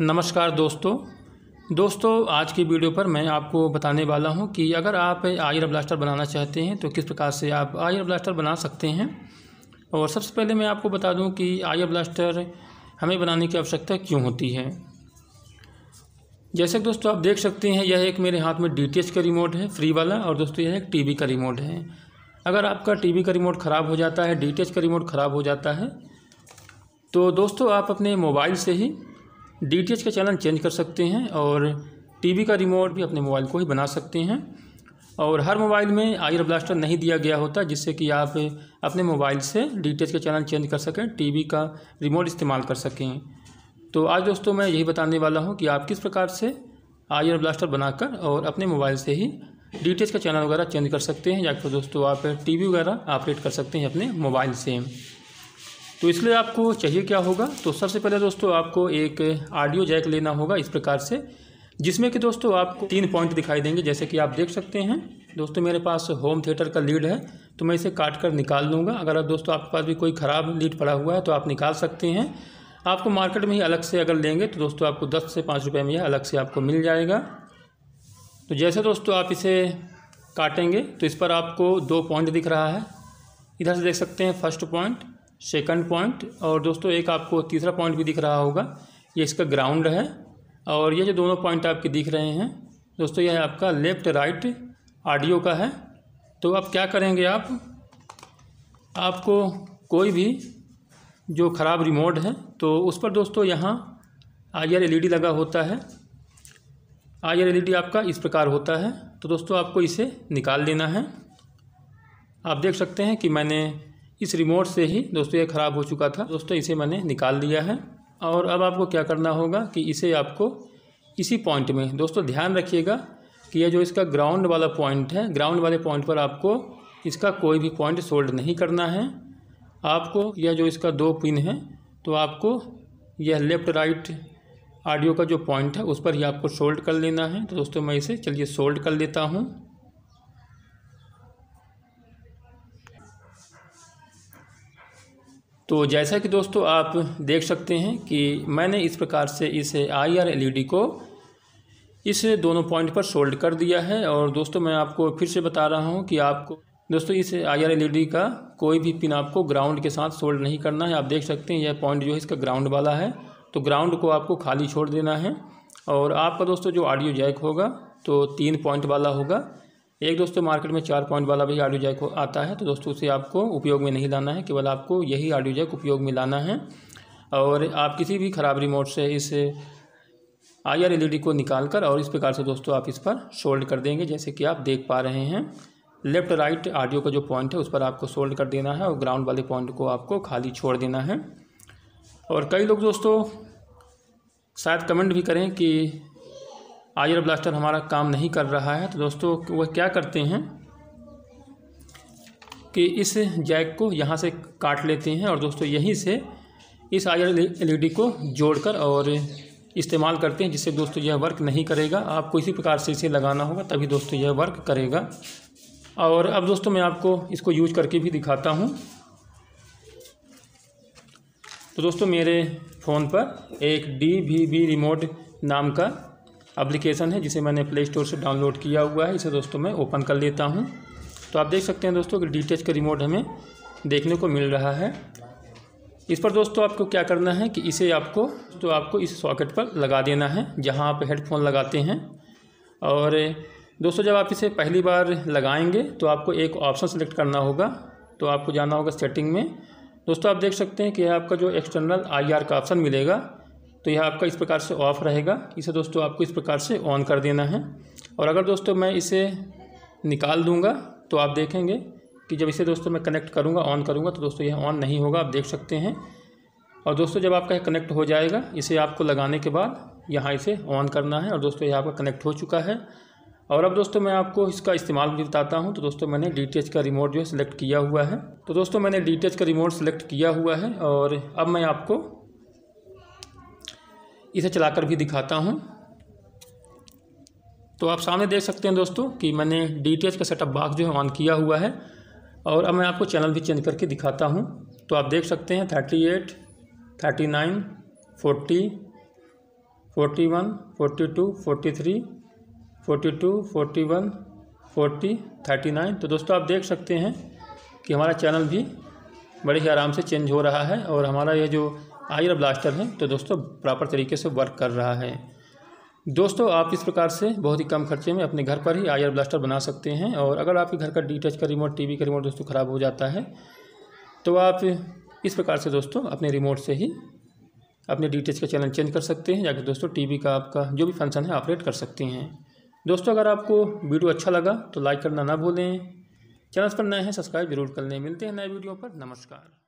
नमस्कार दोस्तों दोस्तों आज की वीडियो पर मैं आपको बताने वाला हूं कि अगर आप आयर ब्लास्टर बनाना चाहते हैं तो किस प्रकार से आप आयर ब्लास्टर बना सकते हैं और सबसे पहले मैं आपको बता दूं कि आयर ब्लास्टर हमें बनाने की आवश्यकता क्यों होती है जैसे दोस्तों आप देख सकते हैं यह एक मेरे हाथ में डी का रिमोट है फ्री वाला और दोस्तों यह एक टी का रिमोट है अगर आपका टी का रिमोट ख़राब हो जाता है डी का रिमोट ख़राब हो जाता है तो दोस्तों आप अपने मोबाइल से ही डी का चैनल चेंज कर सकते हैं और टीवी का रिमोट भी अपने मोबाइल को ही बना सकते हैं और हर मोबाइल में आयर ब्लास्टर नहीं दिया गया होता जिससे कि आप अपने मोबाइल से डी का चैनल चेंज कर सकें टीवी का रिमोट इस्तेमाल कर सकें तो आज दोस्तों मैं यही बताने वाला हूँ कि आप किस प्रकार से आयर ब्लास्टर बनाकर और अपने मोबाइल से ही डी का चैनल वगैरह चेंज कर सकते हैं या फिर दोस्तों आप टी वगैरह ऑपरेट कर सकते हैं अपने मोबाइल से तो इसलिए आपको चाहिए क्या होगा तो सबसे पहले दोस्तों आपको एक ऑडियो जैक लेना होगा इस प्रकार से जिसमें कि दोस्तों आपको तीन पॉइंट दिखाई देंगे जैसे कि आप देख सकते हैं दोस्तों मेरे पास होम थिएटर का लीड है तो मैं इसे काट कर निकाल लूँगा अगर आप दोस्तों आपके पास भी कोई ख़राब लीड पड़ा हुआ है तो आप निकाल सकते हैं आपको मार्केट में ही अलग से अगर लेंगे तो दोस्तों आपको दस से पाँच रुपये में यह अलग से आपको मिल जाएगा तो जैसे दोस्तों आप इसे काटेंगे तो इस पर आपको दो पॉइंट दिख रहा है इधर से देख सकते हैं फर्स्ट पॉइंट सेकंड पॉइंट और दोस्तों एक आपको तीसरा पॉइंट भी दिख रहा होगा ये इसका ग्राउंड है और ये जो दोनों पॉइंट आपके दिख रहे हैं दोस्तों यह आपका लेफ्ट राइट ऑडियो का है तो अब क्या करेंगे आप आपको कोई भी जो ख़राब रिमोट है तो उस पर दोस्तों यहाँ आई आर एल लगा होता है आई आर एल आपका इस प्रकार होता है तो दोस्तों आपको इसे निकाल लेना है आप देख सकते हैं कि मैंने इस रिमोट से ही दोस्तों ये ख़राब हो चुका था दोस्तों इसे मैंने निकाल दिया है और अब आपको क्या करना होगा कि इसे आपको इसी पॉइंट में दोस्तों ध्यान रखिएगा कि यह जो इसका ग्राउंड वाला पॉइंट है ग्राउंड वाले पॉइंट पर आपको इसका कोई भी पॉइंट सोल्ड नहीं करना है आपको यह जो इसका दो पिन है तो आपको यह लेफ़्ट राइट ऑडियो का जो पॉइंट है उस पर ही आपको सोल्ड कर लेना है तो दोस्तों मैं इसे चलिए सोल्ड कर लेता हूँ तो जैसा कि दोस्तों आप देख सकते हैं कि मैंने इस प्रकार से इस आई आर एल को इस दोनों पॉइंट पर सोल्ड कर दिया है और दोस्तों मैं आपको फिर से बता रहा हूँ कि आपको दोस्तों इस आई आर एल का कोई भी पिन आपको ग्राउंड के साथ सोल्ड नहीं करना है आप देख सकते हैं यह पॉइंट जो है इसका ग्राउंड वाला है तो ग्राउंड को आपको खाली छोड़ देना है और आपका दोस्तों जो ऑडियो जैक होगा तो तीन पॉइंट वाला होगा एक दोस्तों तो मार्केट में चार पॉइंट वाला भी ऑडियो जैक आता है तो दोस्तों उसे आपको उपयोग में नहीं लाना है केवल आपको यही ऑडियो जैक उपयोग में लाना है और आप किसी भी ख़राब रिमोट से इस आई आर एल को निकाल कर और इस प्रकार से दोस्तों आप इस पर सोल्ड कर देंगे जैसे कि आप देख पा रहे हैं लेफ्ट राइट ऑडियो का जो पॉइंट है उस पर आपको सोल्ड कर देना है और ग्राउंड वाले पॉइंट को आपको खाली छोड़ देना है और कई लोग दोस्तों शायद कमेंट भी करें कि आयर ब्लास्टर हमारा काम नहीं कर रहा है तो दोस्तों वह क्या करते हैं कि इस जैक को यहाँ से काट लेते हैं और दोस्तों यहीं से इस आयर एलईडी को जोड़कर और इस्तेमाल करते हैं जिससे दोस्तों यह वर्क नहीं करेगा आपको इसी प्रकार से इसे लगाना होगा तभी दोस्तों यह वर्क करेगा और अब दोस्तों मैं आपको इसको यूज करके भी दिखाता हूँ तो दोस्तों मेरे फ़ोन पर एक डी वी बी रिमोट नाम का एप्लीकेशन है जिसे मैंने प्ले स्टोर से डाउनलोड किया हुआ है इसे दोस्तों मैं ओपन कर लेता हूँ तो आप देख सकते हैं दोस्तों कि डी का रिमोट हमें देखने को मिल रहा है इस पर दोस्तों आपको क्या करना है कि इसे आपको तो आपको इस सॉकेट पर लगा देना है जहाँ आप हेडफोन लगाते हैं और दोस्तों जब आप इसे पहली बार लगाएंगे तो आपको एक ऑप्शन सेलेक्ट करना होगा तो आपको जाना होगा सेटिंग में दोस्तों आप देख सकते हैं कि आपका जो एक्सटर्नल आईआर का ऑप्शन मिलेगा तो यह आपका इस प्रकार से ऑफ़ रहेगा इसे दोस्तों आपको इस प्रकार से ऑन कर देना है और अगर दोस्तों मैं इसे निकाल दूंगा तो आप देखेंगे कि जब इसे दोस्तों मैं कनेक्ट करूंगा ऑन करूंगा तो दोस्तों यह ऑन नहीं होगा आप देख सकते हैं और दोस्तों जब आपका कनेक्ट हो जाएगा इसे आपको लगाने के बाद यहाँ इसे ऑन करना है और दोस्तों यह आपका कनेक्ट हो चुका है और अब दोस्तों मैं आपको इसका इस्तेमाल भी बताता हूँ तो दोस्तों मैंने डी का रिमोट जो है सिलेक्ट किया हुआ है तो दोस्तों मैंने डी का रिमोट सेलेक्ट किया हुआ है और अब मैं आपको इसे चलाकर भी दिखाता हूँ तो आप सामने देख सकते हैं दोस्तों कि मैंने डी का सेटअप बॉक्स जो है ऑन किया हुआ है और अब मैं आपको चैनल भी चेंज करके दिखाता हूँ तो आप देख सकते हैं thirty eight thirty nine forty forty one forty two forty three forty two forty one forty thirty nine तो दोस्तों आप देख सकते हैं कि हमारा चैनल भी बड़े ही आराम से चेंज हो रहा है और हमारा ये जो आयर ब्लास्टर है तो दोस्तों प्रॉपर तरीके से वर्क कर रहा है दोस्तों आप इस प्रकार से बहुत ही कम खर्चे में अपने घर पर ही आयर ब्लास्टर बना सकते हैं और अगर आपके घर का डी टच का रिमोट टी का रिमोट दोस्तों ख़राब हो जाता है तो आप इस प्रकार से दोस्तों अपने रिमोट से ही अपने डी का चैनल चेंज कर सकते हैं या दोस्तों टी का आपका जो भी फंक्शन है ऑपरेट कर सकते हैं दोस्तों अगर आपको वीडियो अच्छा लगा तो लाइक करना ना भूलें चैनल पर नए हैं सब्सक्राइब जरूर कर लें मिलते हैं नए वीडियो पर नमस्कार